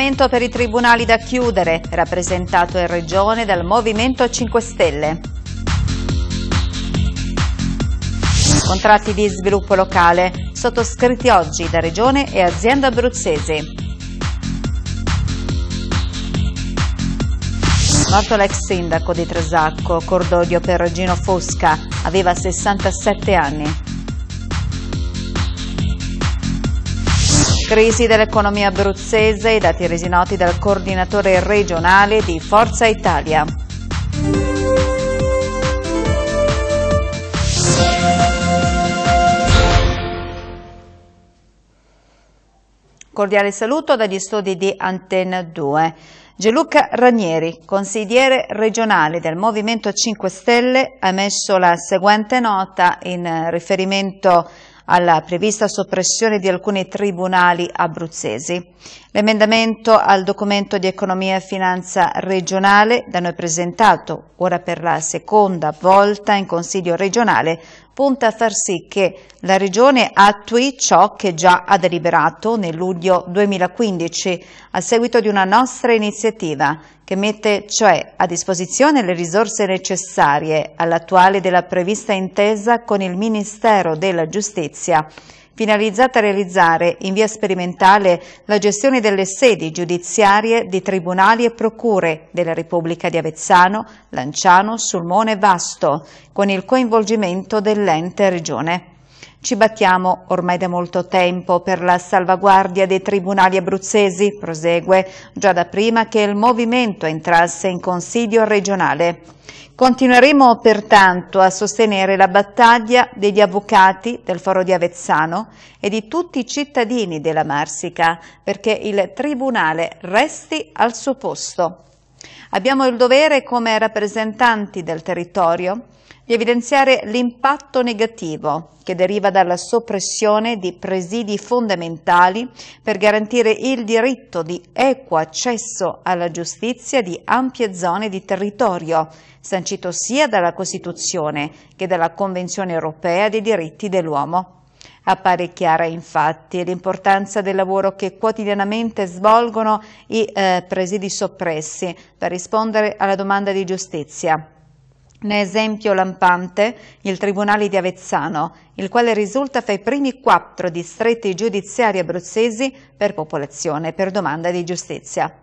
Appuntamento per i tribunali da chiudere, rappresentato in regione dal Movimento 5 Stelle. Contratti di sviluppo locale, sottoscritti oggi da Regione e aziende abruzzese. Morto l'ex sindaco di Tresacco, Cordoglio Perragino Fosca, aveva 67 anni. Crisi dell'economia abruzzese, i dati resi noti dal coordinatore regionale di Forza Italia. Cordiale saluto dagli studi di Antenna 2. Geluca Ranieri, consigliere regionale del Movimento 5 Stelle, ha emesso la seguente nota in riferimento alla prevista soppressione di alcuni tribunali abruzzesi. L'emendamento al documento di economia e finanza regionale da noi presentato, ora per la seconda volta in Consiglio regionale, punta a far sì che la Regione attui ciò che già ha deliberato nel luglio 2015 a seguito di una nostra iniziativa che mette cioè a disposizione le risorse necessarie all'attuale della prevista intesa con il Ministero della Giustizia finalizzata a realizzare in via sperimentale la gestione delle sedi giudiziarie di tribunali e procure della Repubblica di Avezzano, Lanciano, Sulmone e Vasto, con il coinvolgimento dell'ente Regione. Ci battiamo ormai da molto tempo per la salvaguardia dei tribunali abruzzesi, prosegue già da prima che il movimento entrasse in consiglio regionale. Continueremo pertanto a sostenere la battaglia degli avvocati del Foro di Avezzano e di tutti i cittadini della Marsica perché il Tribunale resti al suo posto. Abbiamo il dovere come rappresentanti del territorio di evidenziare l'impatto negativo che deriva dalla soppressione di presidi fondamentali per garantire il diritto di equo accesso alla giustizia di ampie zone di territorio, sancito sia dalla Costituzione che dalla Convenzione europea dei diritti dell'uomo. Appare chiara infatti l'importanza del lavoro che quotidianamente svolgono i eh, presidi soppressi per rispondere alla domanda di giustizia. Ne esempio lampante il Tribunale di Avezzano, il quale risulta fra i primi quattro distretti giudiziari abruzzesi per popolazione per domanda di giustizia.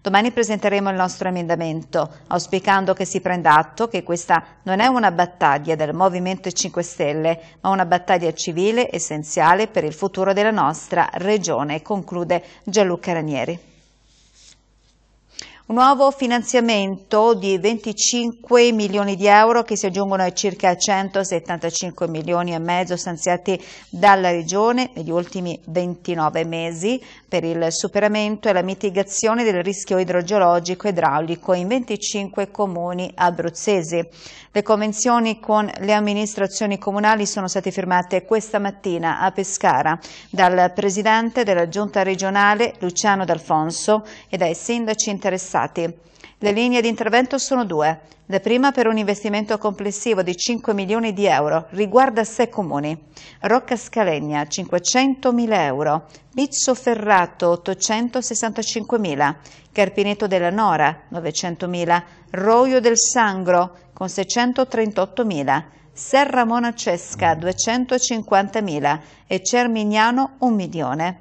Domani presenteremo il nostro emendamento, auspicando che si prenda atto che questa non è una battaglia del Movimento 5 Stelle, ma una battaglia civile essenziale per il futuro della nostra regione, conclude Gianluca Ranieri. Un nuovo finanziamento di 25 milioni di euro che si aggiungono ai circa 175 milioni e mezzo stanziati dalla Regione negli ultimi 29 mesi per il superamento e la mitigazione del rischio idrogeologico e idraulico in 25 comuni abruzzesi. Le convenzioni con le amministrazioni comunali sono state firmate questa mattina a Pescara dal Presidente della Giunta regionale Luciano D'Alfonso e dai sindaci interessati passati. Le linee di intervento sono due. La prima per un investimento complessivo di 5 milioni di euro riguarda sei comuni. Rocca Scalegna 500.000 euro, Bizzo Ferrato 865.000, Carpineto della Nora 900.000, Roio del Sangro con 638.000, Serra Monacesca 250.000 e Cermignano 1 milione.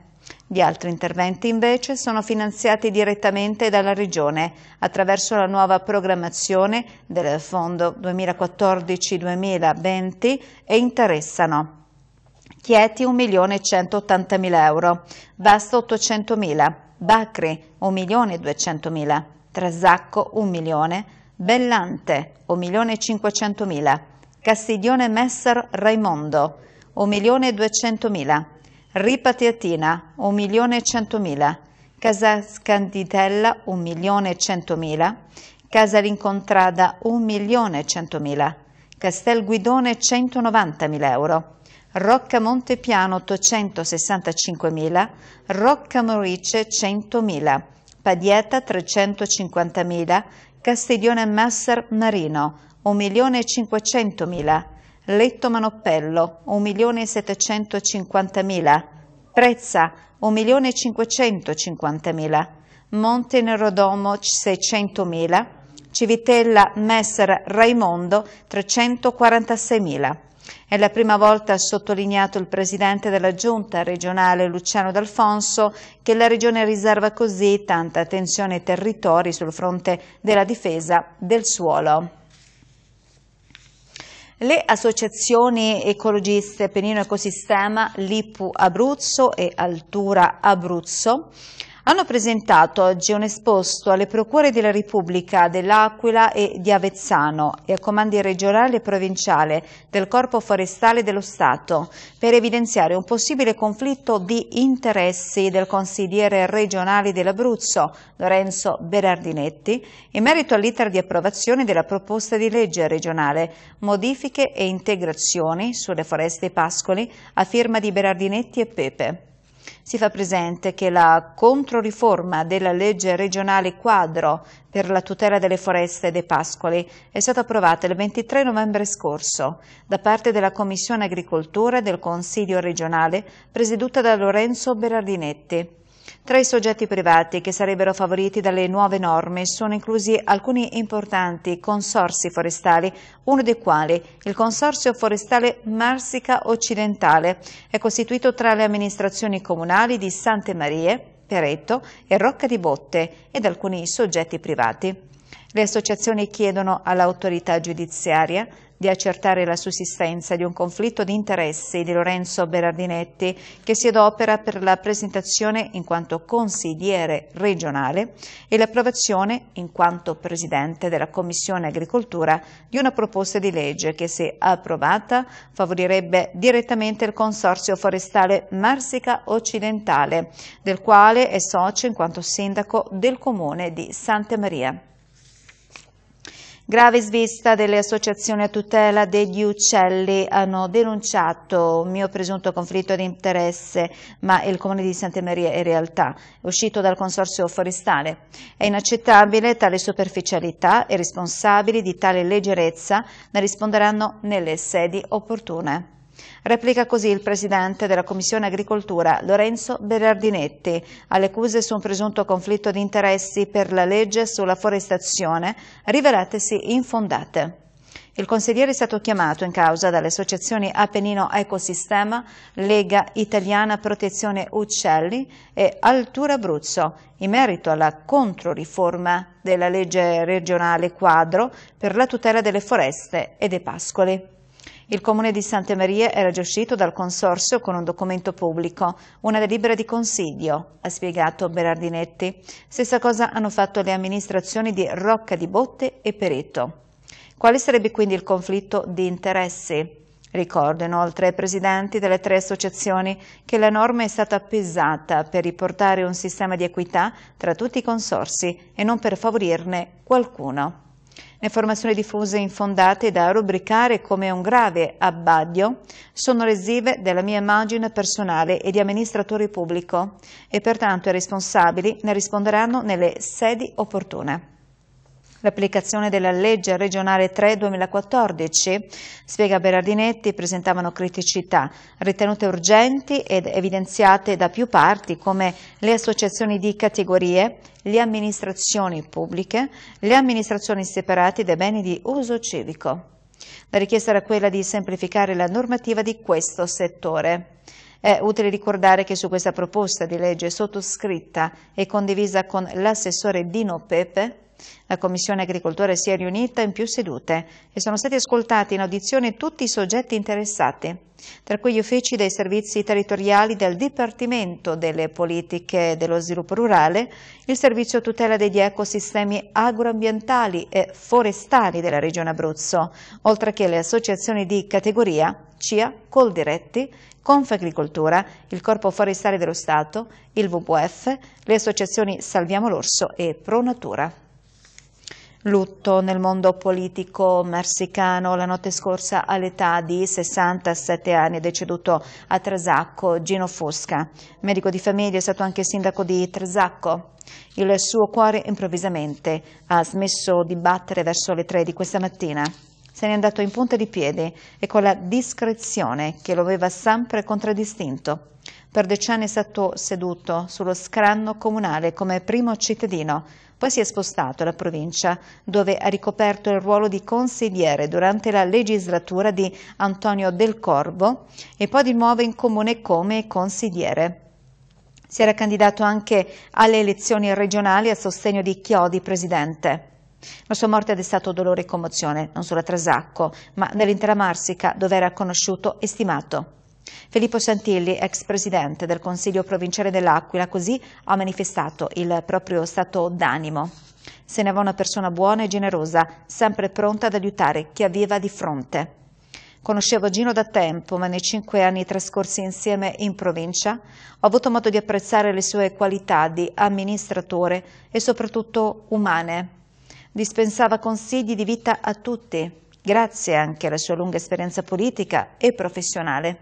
Gli altri interventi invece sono finanziati direttamente dalla Regione attraverso la nuova programmazione del Fondo 2014-2020 e interessano Chieti 1.180.000 euro, Vasto 800.000, Bacri 1.200.000, Trasacco 1 milione, Bellante 1.500.000, Castiglione Messer Raimondo 1.200.000, Ripa Teatina 1.100.000, Casa Scanditella 1.100.000, Casa Rincontrada 1.100.000, Castel Guidone 190.000 euro, Rocca Montepiano 865.000, Rocca Morice 100.000, Padieta 350.000, Castiglione Masser Marino 1.500.000, Letto Manoppello 1.750.000, Prezza 1.550.000, Monte Nerodomo 600.000, Civitella Messer Raimondo 346.000. È la prima volta, ha sottolineato il presidente della giunta regionale Luciano D'Alfonso, che la regione riserva così tanta attenzione ai territori sul fronte della difesa del suolo. Le associazioni ecologiste Penino Ecosistema, Lippu Abruzzo e Altura Abruzzo hanno presentato oggi un esposto alle procure della Repubblica dell'Aquila e di Avezzano e a comandi regionale e provinciale del Corpo Forestale dello Stato per evidenziare un possibile conflitto di interessi del consigliere regionale dell'Abruzzo Lorenzo Berardinetti in merito all'iter di approvazione della proposta di legge regionale modifiche e integrazioni sulle foreste pascoli a firma di Berardinetti e Pepe si fa presente che la controriforma della legge regionale quadro per la tutela delle foreste e dei pascoli è stata approvata il 23 novembre scorso da parte della Commissione Agricoltura del Consiglio regionale presieduta da Lorenzo Berardinetti. Tra i soggetti privati che sarebbero favoriti dalle nuove norme sono inclusi alcuni importanti consorsi forestali, uno dei quali il Consorzio Forestale Marsica Occidentale è costituito tra le amministrazioni comunali di Sante Marie, Peretto e Rocca di Botte ed alcuni soggetti privati. Le associazioni chiedono all'autorità giudiziaria di accertare la sussistenza di un conflitto di interessi di Lorenzo Berardinetti che si adopera per la presentazione in quanto consigliere regionale e l'approvazione in quanto presidente della Commissione Agricoltura di una proposta di legge che se approvata favorirebbe direttamente il Consorzio Forestale Marsica Occidentale del quale è socio in quanto sindaco del comune di Santa Maria. Grave svista delle associazioni a tutela degli uccelli hanno denunciato un mio presunto conflitto di interesse, ma il Comune di Santa Maria è realtà, è uscito dal consorzio forestale. È inaccettabile tale superficialità e responsabili di tale leggerezza ne risponderanno nelle sedi opportune. Replica così il presidente della Commissione Agricoltura, Lorenzo Berardinetti, alle accuse su un presunto conflitto di interessi per la legge sulla forestazione, rivelatesi infondate. Il consigliere è stato chiamato in causa dalle associazioni Appennino Ecosistema, Lega Italiana Protezione Uccelli e Altura Abruzzo in merito alla controriforma della legge regionale quadro per la tutela delle foreste e dei pascoli. Il Comune di Santa Maria era già uscito dal consorzio con un documento pubblico, una delibera di consiglio, ha spiegato Berardinetti. Stessa cosa hanno fatto le amministrazioni di Rocca di Botte e Pereto. Quale sarebbe quindi il conflitto di interessi? Ricordo inoltre ai presidenti delle tre associazioni che la norma è stata pesata per riportare un sistema di equità tra tutti i consorsi e non per favorirne qualcuno. Le Informazioni diffuse e infondate da rubricare come un grave abbaglio sono lesive della mia immagine personale e di amministratore pubblico e pertanto i responsabili ne risponderanno nelle sedi opportune l'applicazione della legge regionale 3 2014, spiega Berardinetti, presentavano criticità ritenute urgenti ed evidenziate da più parti come le associazioni di categorie, le amministrazioni pubbliche, le amministrazioni separate dei beni di uso civico. La richiesta era quella di semplificare la normativa di questo settore. È utile ricordare che su questa proposta di legge sottoscritta e condivisa con l'assessore Dino Pepe, la Commissione Agricoltura si è riunita in più sedute e sono stati ascoltati in audizione tutti i soggetti interessati, tra cui gli uffici dei servizi territoriali del Dipartimento delle Politiche dello Sviluppo Rurale, il Servizio Tutela degli Ecosistemi Agroambientali e Forestali della Regione Abruzzo, oltre che le associazioni di categoria CIA, Coldiretti, Confagricoltura, il Corpo Forestale dello Stato, il WWF, le associazioni Salviamo l'Orso e Pronatura. Lutto nel mondo politico marsicano. La notte scorsa all'età di 67 anni è deceduto a Trasacco Gino Fosca. Medico di famiglia, è stato anche sindaco di Trasacco. Il suo cuore improvvisamente ha smesso di battere verso le 3 di questa mattina. Se n'è andato in punta di piedi e con la discrezione che lo aveva sempre contraddistinto. Per decenni è stato seduto sullo scranno comunale come primo cittadino, poi si è spostato alla provincia, dove ha ricoperto il ruolo di consigliere durante la legislatura di Antonio Del Corvo e poi di nuovo in comune come consigliere. Si era candidato anche alle elezioni regionali a sostegno di Chiodi presidente. La sua morte ha destato dolore e commozione, non solo a Trasacco, ma nell'intera Marsica, dove era conosciuto e stimato. Filippo Santilli, ex presidente del Consiglio provinciale dell'Aquila, così ha manifestato il proprio stato d'animo. Se ne va una persona buona e generosa, sempre pronta ad aiutare chi aveva di fronte. Conoscevo Gino da tempo, ma nei cinque anni trascorsi insieme in provincia ho avuto modo di apprezzare le sue qualità di amministratore e soprattutto umane. Dispensava consigli di vita a tutti, grazie anche alla sua lunga esperienza politica e professionale.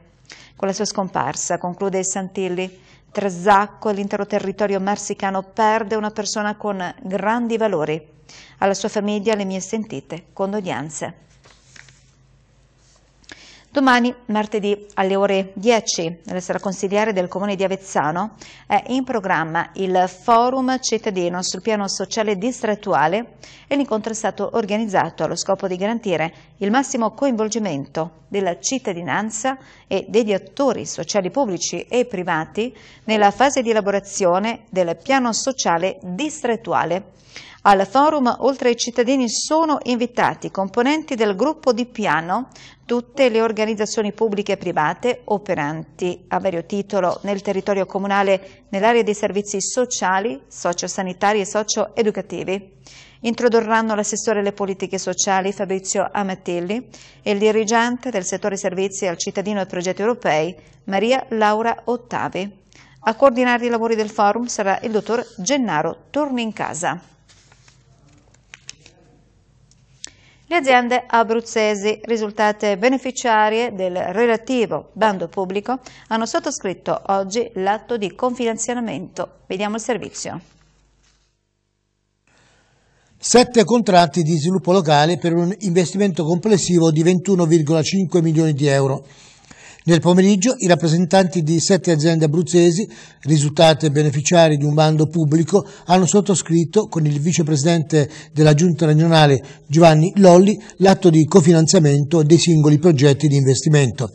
Con la sua scomparsa, conclude Santilli, tra Zacco e l'intero territorio marsicano perde una persona con grandi valori. Alla sua famiglia le mie sentite condoglianze. Domani, martedì, alle ore 10, nella nell'essere consigliere del Comune di Avezzano, è in programma il Forum Cittadino sul piano sociale distrettuale e l'incontro è stato organizzato allo scopo di garantire il massimo coinvolgimento della cittadinanza e degli attori sociali pubblici e privati nella fase di elaborazione del piano sociale distrettuale. Al forum, oltre ai cittadini, sono invitati componenti del gruppo di piano, tutte le organizzazioni pubbliche e private operanti a vario titolo nel territorio comunale nell'area dei servizi sociali, sociosanitari e socioeducativi. Introdurranno l'assessore alle politiche sociali Fabrizio Amatelli e il dirigente del settore servizi al cittadino e progetti europei Maria Laura Ottavi. A coordinare i lavori del forum sarà il dottor Gennaro Torni in casa. le aziende abruzzesi risultate beneficiarie del relativo bando pubblico hanno sottoscritto oggi l'atto di confinanziamento. Vediamo il servizio. Sette contratti di sviluppo locale per un investimento complessivo di 21,5 milioni di euro nel pomeriggio i rappresentanti di sette aziende abruzzesi, risultate beneficiari di un bando pubblico, hanno sottoscritto con il vicepresidente della giunta regionale Giovanni Lolli l'atto di cofinanziamento dei singoli progetti di investimento.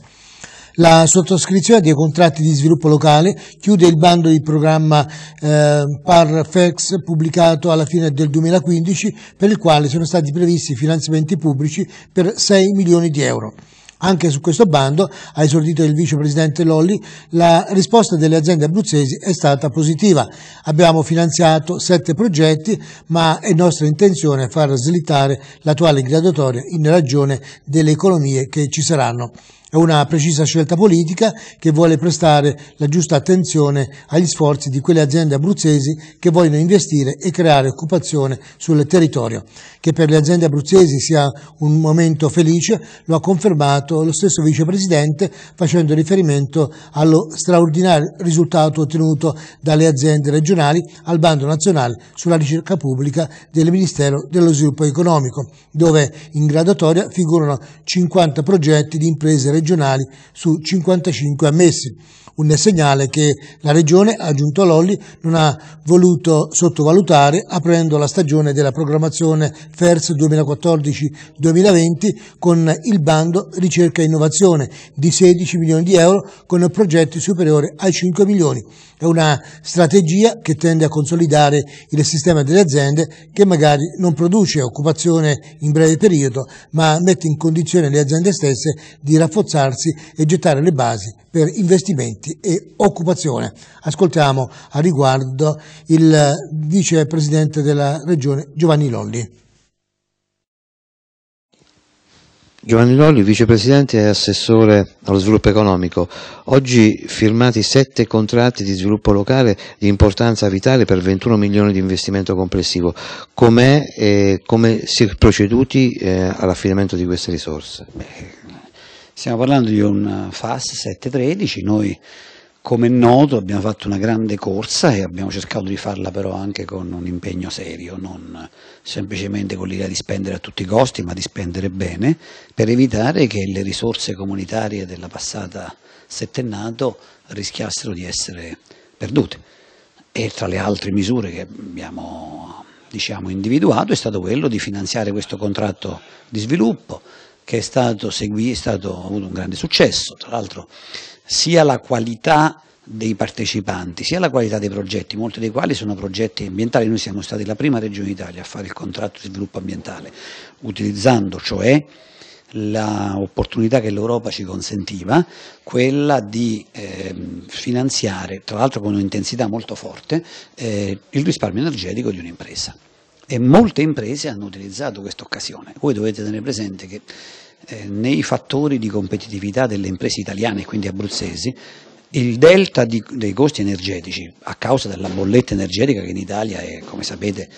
La sottoscrizione dei contratti di sviluppo locale chiude il bando di programma eh, Parfex pubblicato alla fine del 2015 per il quale sono stati previsti finanziamenti pubblici per 6 milioni di euro. Anche su questo bando, ha esordito il vicepresidente Lolli, la risposta delle aziende abruzzesi è stata positiva. Abbiamo finanziato sette progetti, ma è nostra intenzione far slittare l'attuale graduatoria in ragione delle economie che ci saranno. È una precisa scelta politica che vuole prestare la giusta attenzione agli sforzi di quelle aziende abruzzesi che vogliono investire e creare occupazione sul territorio. Che per le aziende abruzzesi sia un momento felice lo ha confermato lo stesso vicepresidente facendo riferimento allo straordinario risultato ottenuto dalle aziende regionali al bando nazionale sulla ricerca pubblica del Ministero dello Sviluppo Economico, dove in graduatoria figurano 50 progetti di imprese regionali regionali su 55 ammessi un segnale che la Regione, ha aggiunto Lolli, non ha voluto sottovalutare aprendo la stagione della programmazione FERS 2014-2020 con il bando Ricerca e Innovazione di 16 milioni di euro con progetti superiori ai 5 milioni. È una strategia che tende a consolidare il sistema delle aziende che magari non produce occupazione in breve periodo, ma mette in condizione le aziende stesse di rafforzarsi e gettare le basi per investimenti Trasporti e Occupazione. Ascoltiamo a riguardo il vicepresidente della Regione Giovanni Lolli. Giovanni Lolli, vicepresidente e assessore allo sviluppo economico. Oggi firmati sette contratti di sviluppo locale di importanza vitale per 21 milioni di investimento complessivo. Com'è e come si è proceduti eh, all'affidamento di queste risorse? Stiamo parlando di un eh, FAS 713, noi come è noto abbiamo fatto una grande corsa e abbiamo cercato di farla però anche con un impegno serio, non semplicemente con l'idea di spendere a tutti i costi, ma di spendere bene per evitare che le risorse comunitarie della passata settennato rischiassero di essere perdute. E tra le altre misure che abbiamo diciamo, individuato è stato quello di finanziare questo contratto di sviluppo, che è stato, segui, è stato avuto un grande successo, tra l'altro sia la qualità dei partecipanti, sia la qualità dei progetti, molti dei quali sono progetti ambientali, noi siamo stati la prima regione d'Italia a fare il contratto di sviluppo ambientale, utilizzando cioè l'opportunità che l'Europa ci consentiva, quella di eh, finanziare, tra l'altro con un'intensità molto forte, eh, il risparmio energetico di un'impresa e molte imprese hanno utilizzato questa occasione. Voi dovete tenere presente che eh, nei fattori di competitività delle imprese italiane, e quindi abruzzesi, il delta di, dei costi energetici a causa della bolletta energetica che in Italia è, come sapete,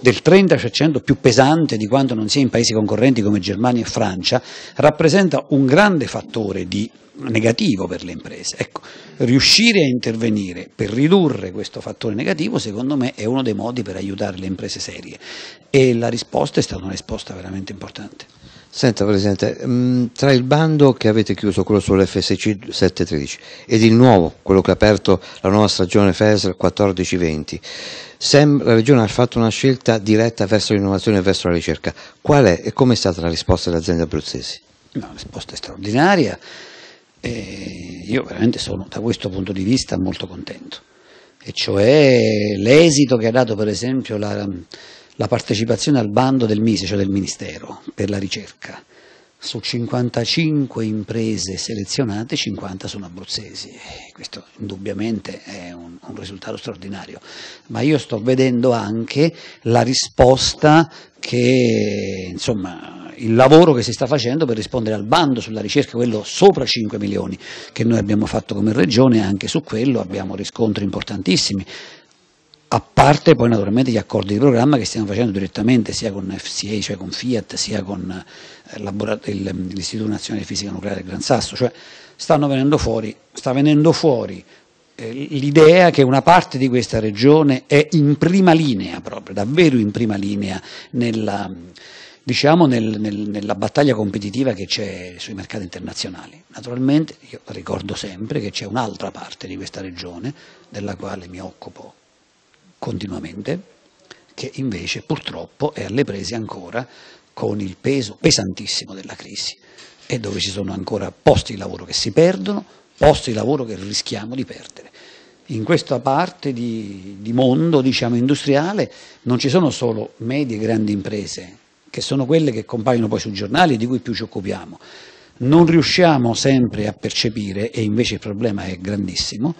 del 30% più pesante di quanto non sia in paesi concorrenti come Germania e Francia, rappresenta un grande fattore di negativo per le imprese. Ecco, riuscire a intervenire per ridurre questo fattore negativo, secondo me, è uno dei modi per aiutare le imprese serie e la risposta è stata una risposta veramente importante. Senta Presidente, mh, mm, tra il bando che avete chiuso, quello sull'FSC 713, ed il nuovo, quello che ha aperto la nuova stagione FESR 1420, la Regione ha fatto una scelta diretta verso l'innovazione e verso la ricerca. Qual è e come è stata la risposta delle aziende abruzzesi? Una risposta straordinaria e io veramente sono da questo punto di vista molto contento. E cioè l'esito che ha dato per esempio la la partecipazione al bando del MISE, cioè del Ministero per la ricerca. Su 55 imprese selezionate, 50 sono abruzzesi. Questo indubbiamente è un, un risultato straordinario. Ma io sto vedendo anche la risposta che, insomma, il lavoro che si sta facendo per rispondere al bando sulla ricerca, quello sopra 5 milioni che noi abbiamo fatto come regione, anche su quello abbiamo riscontri importantissimi a parte poi naturalmente gli accordi di programma che stiamo facendo direttamente sia con FCA, cioè con Fiat, sia con eh, mm, l'Istituto Nazionale di Fisica Nucleare del Gran Sasso, cioè stanno venendo fuori, sta venendo fuori eh, l'idea che una parte di questa regione è in prima linea proprio, davvero in prima linea nella, diciamo, nel, nel, nella battaglia competitiva che c'è sui mercati internazionali. Naturalmente io ricordo sempre che c'è un'altra parte di questa regione della quale mi occupo continuamente, che invece purtroppo è alle prese ancora con il peso pesantissimo della crisi e dove ci sono ancora posti di lavoro che si perdono, posti di lavoro che rischiamo di perdere. In questa parte di, di mondo diciamo, industriale non ci sono solo medie e grandi imprese, che sono quelle che compaiono poi sui giornali e di cui più ci occupiamo. Non riusciamo sempre a percepire, e invece il problema è grandissimo,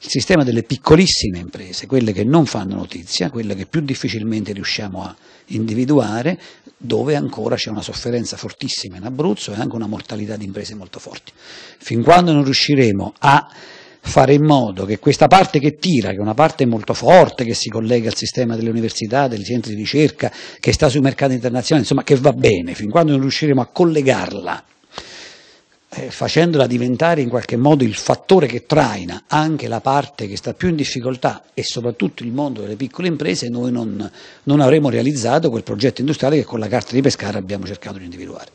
il sistema delle piccolissime imprese, quelle che non fanno notizia, quelle che più difficilmente riusciamo a individuare, dove ancora c'è una sofferenza fortissima in Abruzzo e anche una mortalità di imprese molto forti. Fin quando non riusciremo a fare in modo che questa parte che tira, che è una parte molto forte, che si collega al sistema delle università, degli centri di ricerca, che sta sui mercati internazionali, insomma che va bene, fin quando non riusciremo a collegarla eh, facendola diventare in qualche modo il fattore che traina anche la parte che sta più in difficoltà e soprattutto il mondo delle piccole imprese, noi non, non avremo realizzato quel progetto industriale che con la carta di Pescara abbiamo cercato di individuare.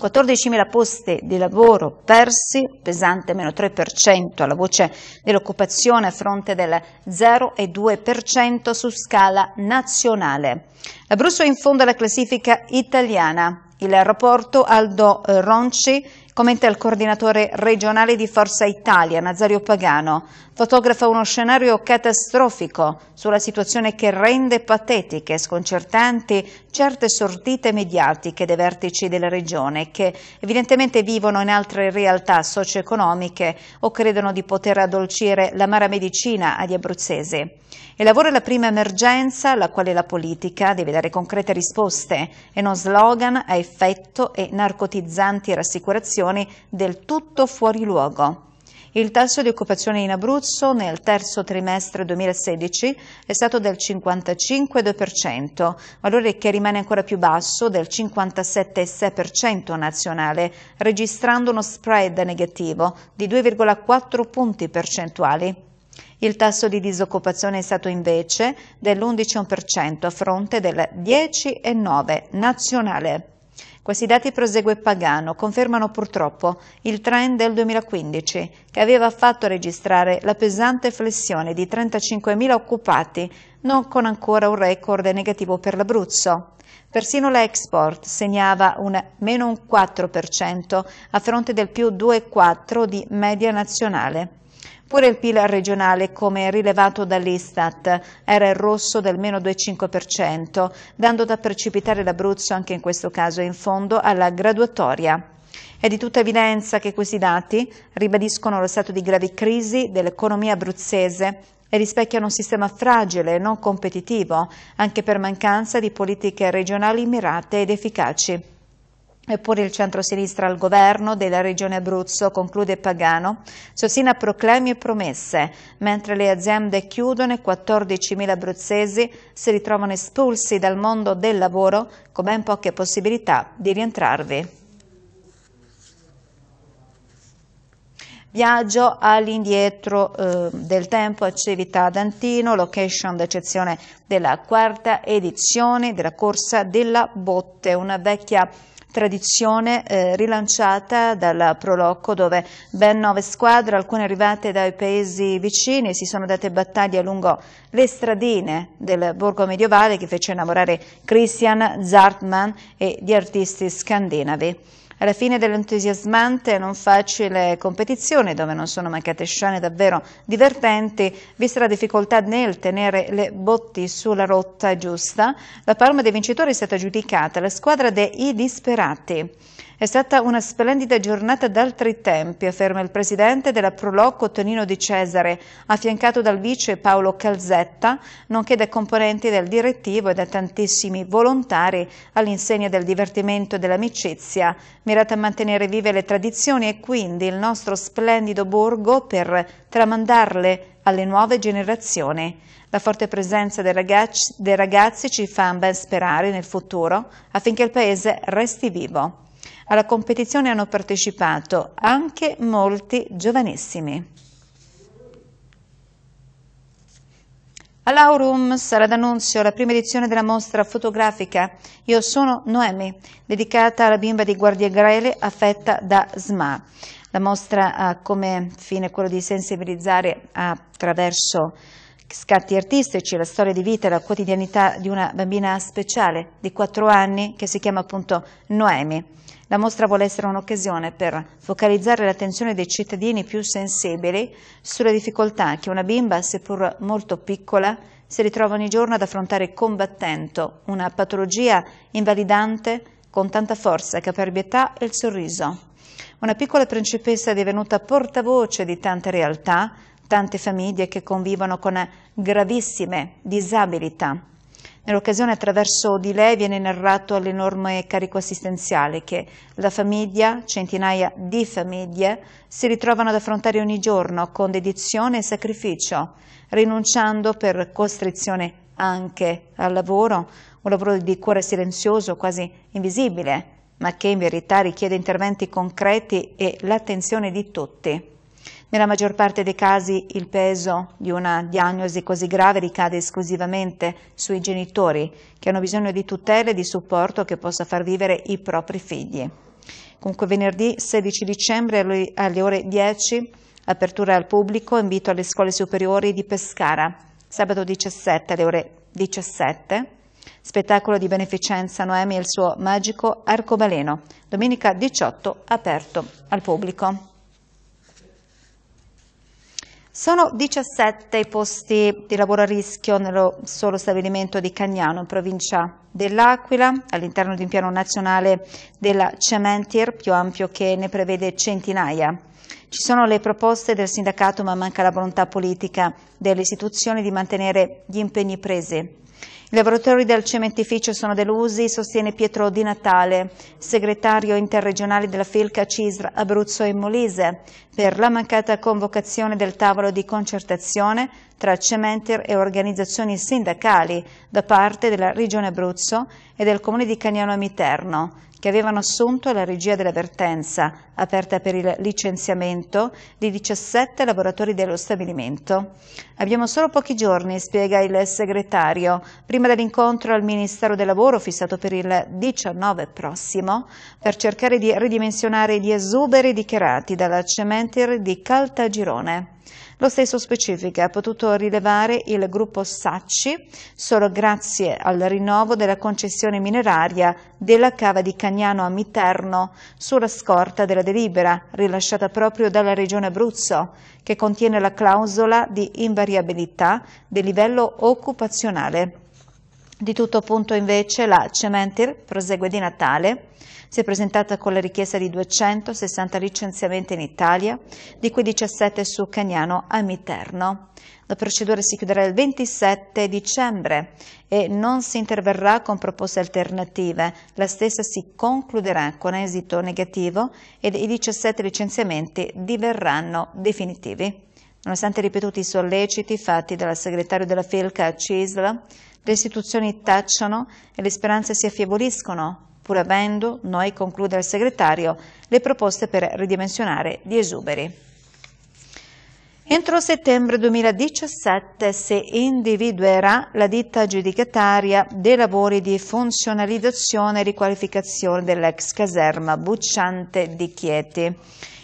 14.000 posti di lavoro persi, pesante meno 3% alla voce dell'occupazione a fronte del 0,2% su scala nazionale. L'Abruzzo è in fondo alla classifica italiana, il rapporto Aldo eh, Ronci commenta il coordinatore regionale di Forza Italia, Nazario Pagano, fotografa uno scenario catastrofico sulla situazione che rende patetiche e sconcertanti certe sortite mediatiche dei vertici della regione che evidentemente vivono in altre realtà socio-economiche o credono di poter addolcire l'amara medicina agli abruzzesi. Il lavoro è la prima emergenza alla quale la politica deve dare concrete risposte e non slogan a effetto e narcotizzanti rassicurazioni del tutto fuori luogo. Il tasso di occupazione in Abruzzo nel terzo trimestre 2016 è stato del 55,2%, valore che rimane ancora più basso del 57,6% nazionale, registrando uno spread negativo di 2,4 punti percentuali. Il tasso di disoccupazione è stato invece dell'11,1% a fronte del 10,9% nazionale. Questi dati, prosegue Pagano, confermano purtroppo il trend del 2015 che aveva fatto registrare la pesante flessione di 35.000 occupati, non con ancora un record negativo per l'Abruzzo. Persino l'export segnava un meno un 4% a fronte del più 2,4% di media nazionale. Pure il PIL regionale, come rilevato dall'Istat, era il rosso del meno 2,5%, dando da precipitare l'Abruzzo anche in questo caso in fondo alla graduatoria. È di tutta evidenza che questi dati ribadiscono lo stato di grave crisi dell'economia abruzzese e rispecchiano un sistema fragile e non competitivo, anche per mancanza di politiche regionali mirate ed efficaci. Eppure il centro-sinistra al governo della regione Abruzzo, conclude Pagano, sostina proclami e promesse, mentre le aziende chiudono e 14.000 abruzzesi si ritrovano espulsi dal mondo del lavoro con ben poche possibilità di rientrarvi. Viaggio all'indietro eh, del tempo a Cività d'Antino, location d'eccezione della quarta edizione della Corsa della Botte, una vecchia tradizione eh, rilanciata dal Prolocco dove ben nove squadre, alcune arrivate dai paesi vicini, si sono date battaglie lungo le stradine del borgo medievale che fece innamorare Christian Zartman e gli artisti scandinavi. Alla fine dell'entusiasmante e non facile competizione, dove non sono mancate scene davvero divertenti, vista la difficoltà nel tenere le botti sulla rotta giusta, la palma dei vincitori è stata giudicata la squadra dei Disperati. È stata una splendida giornata d'altri tempi, afferma il presidente della Prolocco Tonino Di Cesare, affiancato dal vice Paolo Calzetta, nonché da componenti del direttivo e da tantissimi volontari all'insegna del divertimento e dell'amicizia, mirata a mantenere vive le tradizioni e quindi il nostro splendido borgo per tramandarle alle nuove generazioni. La forte presenza dei ragazzi, dei ragazzi ci fa ben sperare nel futuro affinché il paese resti vivo. Alla competizione hanno partecipato anche molti giovanissimi. All'Aurum sarà d'annunzio la prima edizione della mostra fotografica Io sono Noemi, dedicata alla bimba di Guardia Graele affetta da SMA. La mostra ha come fine quello di sensibilizzare attraverso scatti artistici, la storia di vita e la quotidianità di una bambina speciale di 4 anni che si chiama appunto Noemi. La mostra vuole essere un'occasione per focalizzare l'attenzione dei cittadini più sensibili sulle difficoltà che una bimba, seppur molto piccola, si ritrova ogni giorno ad affrontare combattendo una patologia invalidante con tanta forza, caparbietà e il sorriso. Una piccola principessa divenuta portavoce di tante realtà, tante famiglie che convivono con gravissime disabilità. Nell'occasione attraverso di lei viene narrato l'enorme carico assistenziale che la famiglia, centinaia di famiglie, si ritrovano ad affrontare ogni giorno con dedizione e sacrificio, rinunciando per costrizione anche al lavoro, un lavoro di cuore silenzioso, quasi invisibile, ma che in verità richiede interventi concreti e l'attenzione di tutti. Nella maggior parte dei casi il peso di una diagnosi così grave ricade esclusivamente sui genitori che hanno bisogno di tutele e di supporto che possa far vivere i propri figli. Comunque venerdì 16 dicembre alle ore 10 apertura al pubblico, invito alle scuole superiori di Pescara. Sabato 17 alle ore 17 spettacolo di beneficenza Noemi e il suo magico arcobaleno. Domenica 18 aperto al pubblico. Sono 17 i posti di lavoro a rischio nello solo stabilimento di Cagnano, in provincia dell'Aquila, all'interno di un piano nazionale della Cementir più ampio che ne prevede centinaia. Ci sono le proposte del sindacato ma manca la volontà politica delle istituzioni di mantenere gli impegni presi. I lavoratori del cementificio sono delusi, sostiene Pietro Di Natale, segretario interregionale della Filca Cisra Abruzzo e Molise, per la mancata convocazione del tavolo di concertazione tra cementer e organizzazioni sindacali da parte della Regione Abruzzo e del Comune di Cagnano Amiterno, che avevano assunto la regia dell'avvertenza, aperta per il licenziamento, di 17 lavoratori dello stabilimento. Abbiamo solo pochi giorni, spiega il segretario, prima dell'incontro al Ministero del Lavoro fissato per il 19 prossimo, per cercare di ridimensionare gli esuberi dichiarati dalla Cementir di Caltagirone. Lo stesso specifica, ha potuto rilevare il gruppo Sacci solo grazie al rinnovo della concessione mineraria della cava di Cagnano a Miterno sulla scorta della delibera rilasciata proprio dalla Regione Abruzzo che contiene la clausola di invariabilità del livello occupazionale. Di tutto punto invece la Cementir prosegue di Natale, si è presentata con la richiesta di 260 licenziamenti in Italia, di cui 17 su Cagnano a Miterno. La procedura si chiuderà il 27 dicembre e non si interverrà con proposte alternative. La stessa si concluderà con esito negativo ed i 17 licenziamenti diverranno definitivi. Nonostante ripetuti solleciti fatti dal segretario della Felca a Cisla, le istituzioni tacciano e le speranze si affievoliscono, pur avendo, noi conclude il segretario, le proposte per ridimensionare gli esuberi. Entro settembre 2017 si individuerà la ditta giudicataria dei lavori di funzionalizzazione e riqualificazione dell'ex caserma Bucciante di Chieti.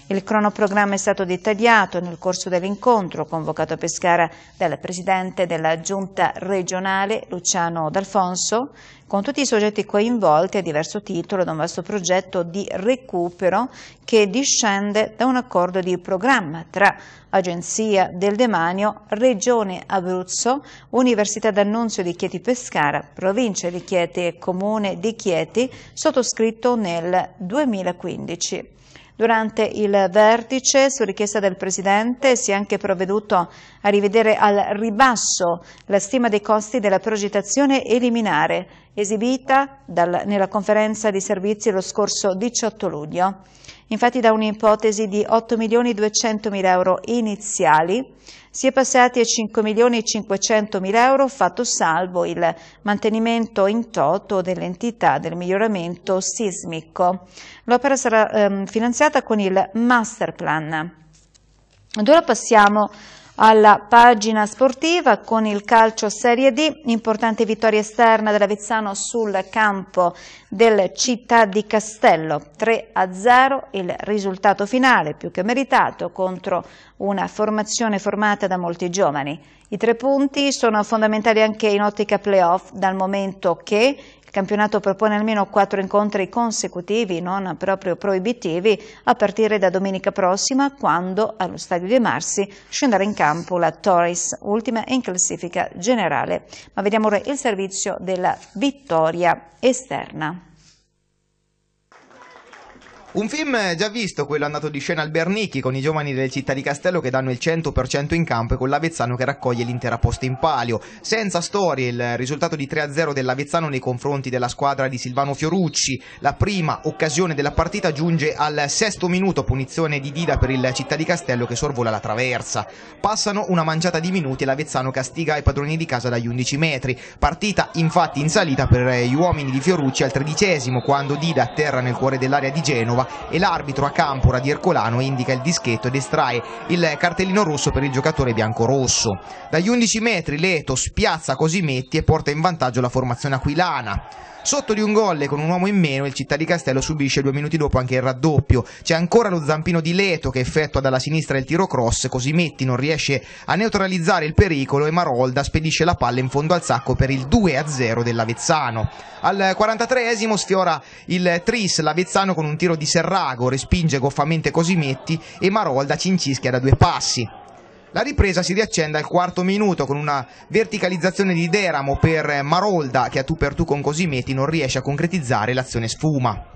Il cronoprogramma è stato dettagliato nel corso dell'incontro convocato a Pescara dal Presidente della Giunta regionale Luciano D'Alfonso con tutti i soggetti coinvolti a diverso titolo da un vasto progetto di recupero che discende da un accordo di programma tra Agenzia del Demanio, Regione Abruzzo, Università d'Annunzio di Chieti Pescara, Provincia di Chieti e Comune di Chieti, sottoscritto nel 2015. Durante il vertice, su richiesta del Presidente, si è anche provveduto a rivedere al ribasso la stima dei costi della progettazione eliminare, esibita dal, nella conferenza di servizi lo scorso 18 luglio. Infatti da un'ipotesi di 8.200.000 euro iniziali si è passati a 5.500.000 euro, fatto salvo il mantenimento in toto dell'entità del miglioramento sismico. L'opera sarà ehm, finanziata con il Masterplan. Ed ora passiamo alla pagina sportiva con il calcio Serie D, importante vittoria esterna dell'Avezzano sul campo del Città di Castello, 3-0 il risultato finale più che meritato contro una formazione formata da molti giovani. I tre punti sono fondamentali anche in ottica playoff dal momento che il campionato propone almeno quattro incontri consecutivi, non proprio proibitivi, a partire da domenica prossima, quando allo Stadio dei Marsi scenderà in campo la Torres, ultima in classifica generale. Ma vediamo ora il servizio della vittoria esterna. Un film eh, già visto, quello andato di scena al Bernicchi con i giovani delle città di Castello che danno il 100% in campo e con l'Avezzano che raccoglie l'intera posta in palio. Senza storie, il risultato di 3-0 dell'Avezzano nei confronti della squadra di Silvano Fiorucci. La prima occasione della partita giunge al sesto minuto, punizione di Dida per il città di Castello che sorvola la traversa. Passano una manciata di minuti e l'Avezzano castiga i padroni di casa dagli 11 metri. Partita infatti in salita per gli uomini di Fiorucci al tredicesimo quando Dida atterra nel cuore dell'area di Genova e l'arbitro a Campora di Ercolano indica il dischetto ed estrae il cartellino rosso per il giocatore biancorosso. Dagli 11 metri Leto spiazza Cosimetti e porta in vantaggio la formazione aquilana. Sotto di un gol con un uomo in meno, il Città di Castello subisce due minuti dopo anche il raddoppio. C'è ancora lo zampino di Leto che effettua dalla sinistra il tiro cross, così Metti non riesce a neutralizzare il pericolo e Marolda spedisce la palla in fondo al sacco per il 2-0 dell'Avezzano. Al 43esimo sfiora il Tris, l'Avezzano con un tiro di Serrago, respinge goffamente Cosimetti e Marolda cincischia da due passi. La ripresa si riaccende al quarto minuto con una verticalizzazione di Deramo per Marolda che a tu per tu con Cosimeti non riesce a concretizzare l'azione sfuma.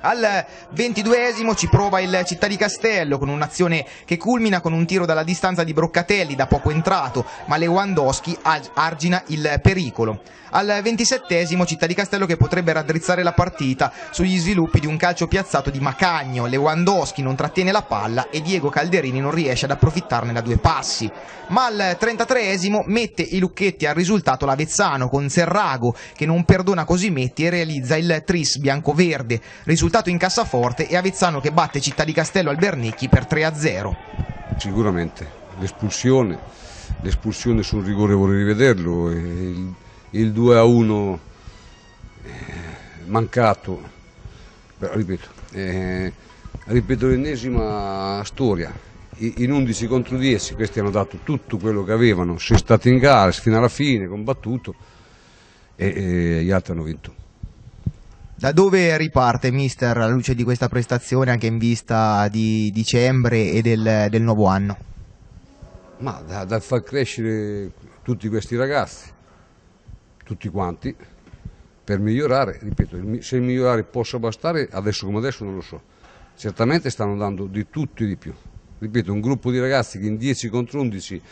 Al ventiduesimo ci prova il Città di Castello con un'azione che culmina con un tiro dalla distanza di Broccatelli da poco entrato, ma Lewandowski argina il pericolo. Al ventisettesimo Città di Castello che potrebbe raddrizzare la partita sugli sviluppi di un calcio piazzato di Macagno, Lewandowski non trattiene la palla e Diego Calderini non riesce ad approfittarne da due passi. Ma al trentatreesimo mette i lucchetti al risultato l'Avezzano con Serrago che non perdona così metti e realizza il tris bianco-verde. Risultato risultato in cassaforte e Avezzano che batte Città di Castello al Bernicchi per 3-0. Sicuramente, l'espulsione, l'espulsione sul rigore vorrei rivederlo, il, il 2-1 eh, mancato, però, ripeto, eh, ripeto l'ennesima storia, in 11 contro 10 questi hanno dato tutto quello che avevano, sono stati in gara fino alla fine, combattuto e, e gli altri hanno vinto. Da dove riparte mister alla luce di questa prestazione anche in vista di dicembre e del, del nuovo anno? Ma da, da, far crescere tutti questi ragazzi, tutti quanti, per migliorare, ripeto, se migliorare possa bastare, adesso come adesso non lo so, certamente stanno dando di tutto e di più. Ripeto, un gruppo di ragazzi che in 10 contro 11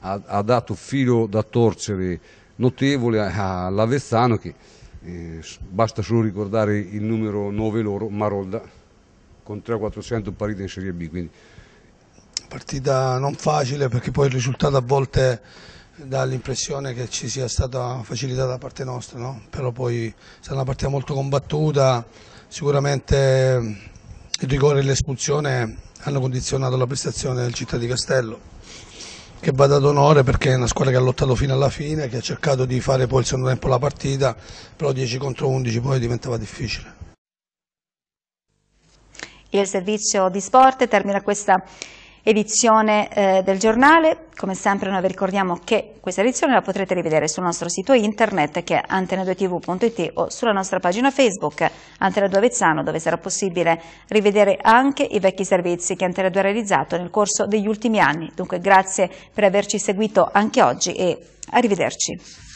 ha, ha dato filo da torcere notevole all'Avezzano che eh, basta solo ricordare il numero 9 loro, Marolda, con 3-400 parite in Serie B. Quindi. Partita non facile perché poi il risultato a volte dà l'impressione che ci sia stata facilità da parte nostra, no? però poi è stata una partita molto combattuta, sicuramente il rigore e l'espulsione hanno condizionato la prestazione del Città di Castello che vada d'onore perché è una squadra che ha lottato fino alla fine, che ha cercato di fare poi il secondo tempo la partita, però 10 contro 11 poi diventava difficile. Il servizio di sport termina questa edizione eh, del giornale. Come sempre noi vi ricordiamo che questa edizione la potrete rivedere sul nostro sito internet che è antena2tv.it o sulla nostra pagina Facebook Antena 2 Vezzano dove sarà possibile rivedere anche i vecchi servizi che Antena 2 ha realizzato nel corso degli ultimi anni. Dunque grazie per averci seguito anche oggi e arrivederci.